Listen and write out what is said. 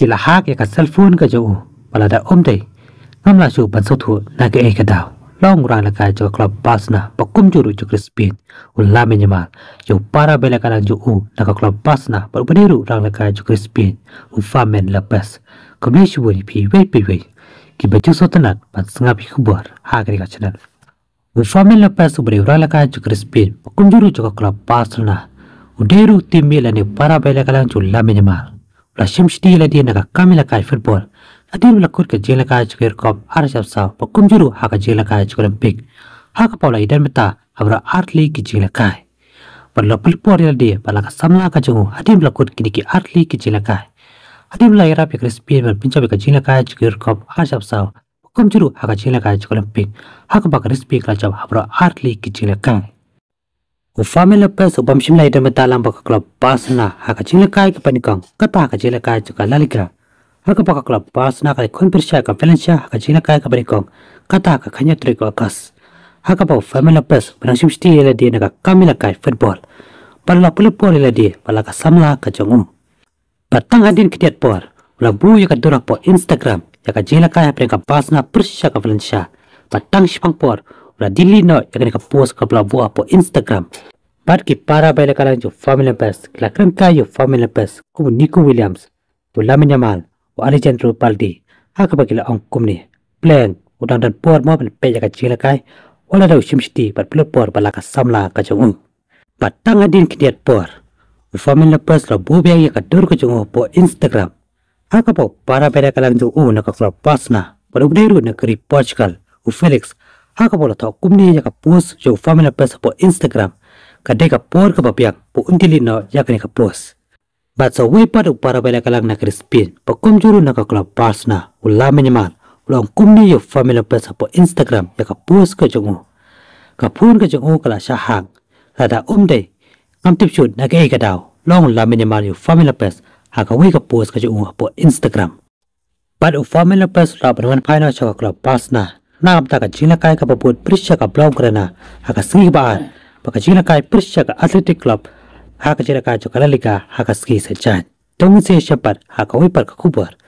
Jila la hak ya ka cell phone ka jo pala da om te ngam la su ban sotu na ke e ka daw long rang la ka jo club bus na pakum ju ju krispin ul la me nyama jo para bela ka lang jo u na ka club bus na par bani rang la ka jo krispin u fa men la pas kami shu ri pi wei pi wei ki ba ju so tanat pan snga bi khubar ha ka ka chanan u fa men la pas u rang la ka jo krispin pakum ju ru jo ka club bus na u deru la ne para bela ka lang jo la me nyama شمشتي لدي نغا كاملا كاي فوتبول أديم لكور كجيلا كاي شكير كوب أرش أبساو بكم جرو حاكا جيلا كاي شكرم بيك حاكا بولا إدان متا أبرا ke كجيلا Kai. Perlu pelipor yang dia balaka samla ka jungu hadim lakut kini ki artli ki jilaka. Hadim la ira pik respi men pincobe ka Kai Chukir kop hajab sao. Kom juru haka jilaka jikolam pik. Haka baka respi ka jab habra artli ki jilaka ku family pe so bam shimla item ta lam bak club pass na ha ka kai ka panikang ka ka kai chu lalikra ha ka pa pasna club pass na ka khon pir sha ka ha ka kai ka panikang ka ta ka khanya tri kas ha ka pa family pe so bang shim sti ele na kamila kai football pala pula um. por ele di pala ka samla ka jongum patang adin kitiat por la bu ya ka po instagram ya ka kai ha ka persia na pir sha ka patang shipang por Kula dili na ya kani ka post ka pula po Instagram. Bad para bayla ka lang jo family best. Kila kren ka family best. Kumu Nico Williams. Kula lamin niya mal. Kwa ali jen paldi. Haka pa kila ang kumni. Plan. Kuda ndan puar mo bila peja ka chila kai. Wala daw shim shiti. Bad pula samla ka jo un. Bad tanga din family best la bu biya ya ka dur po Instagram. Haka po para bayla ka lang jo oh, un na ka kula nah. pasna. Bad ubdairu kiri Portugal. Kwa oh, Felix haka bola tho kumni ya ka post jo famina pesa po instagram ka deka por ka papiak po untili no ya ka pos bat so we padu para bela kalang na krispin po kum juru na ka kula pasna na ulami ulang kumni yo ya famina pesa po instagram ya ka pos ka jongu ka pun ka jongu kala um dei ngam tip chut na ka ka daw long ulami nyaman yo famina pesa ka we ka pos ka jongu po instagram Pada u formula press lab dengan final chakra pasna. na नाम तक जीनाकाय का बबूत प्रिशक ब्लॉग रहना हक स्की बार पक जीनाकाय प्रिशक एथलेटिक क्लब हक जीनाकाय जो कलालिका हक स्की से जान तुम से शपर हक वही पर खूबर